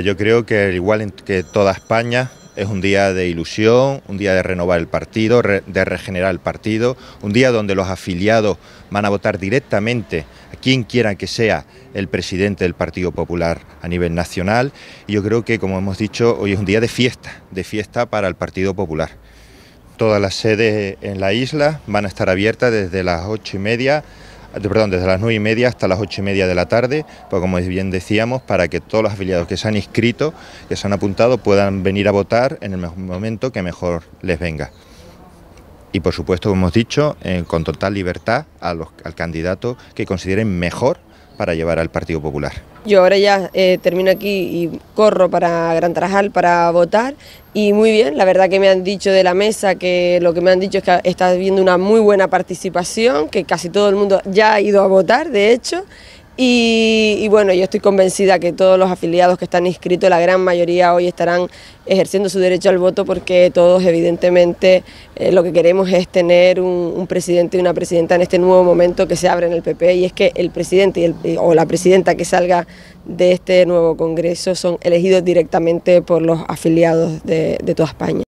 Yo creo que igual que toda España es un día de ilusión, un día de renovar el partido, de regenerar el partido, un día donde los afiliados van a votar directamente a quien quiera que sea el presidente del Partido Popular a nivel nacional. Y yo creo que, como hemos dicho, hoy es un día de fiesta, de fiesta para el Partido Popular. Todas las sedes en la isla van a estar abiertas desde las ocho y media perdón, desde las 9 y media hasta las 8 y media de la tarde, pues como bien decíamos, para que todos los afiliados que se han inscrito, que se han apuntado, puedan venir a votar en el momento que mejor les venga. Y por supuesto, como hemos dicho, eh, con total libertad los, al candidato que consideren mejor para llevar al Partido Popular. Yo ahora ya eh, termino aquí y corro para Gran Tarajal para votar y muy bien, la verdad que me han dicho de la mesa que lo que me han dicho es que está habiendo una muy buena participación, que casi todo el mundo ya ha ido a votar, de hecho, y, bueno, yo estoy convencida que todos los afiliados que están inscritos, la gran mayoría hoy estarán ejerciendo su derecho al voto porque todos evidentemente eh, lo que queremos es tener un, presidente y una presidenta en este nuevo momento que se abre en el PP y es que el presidente eh, o la presidenta que salga de este nuevo Congreso son elegidos directamente por los afiliados de toda España.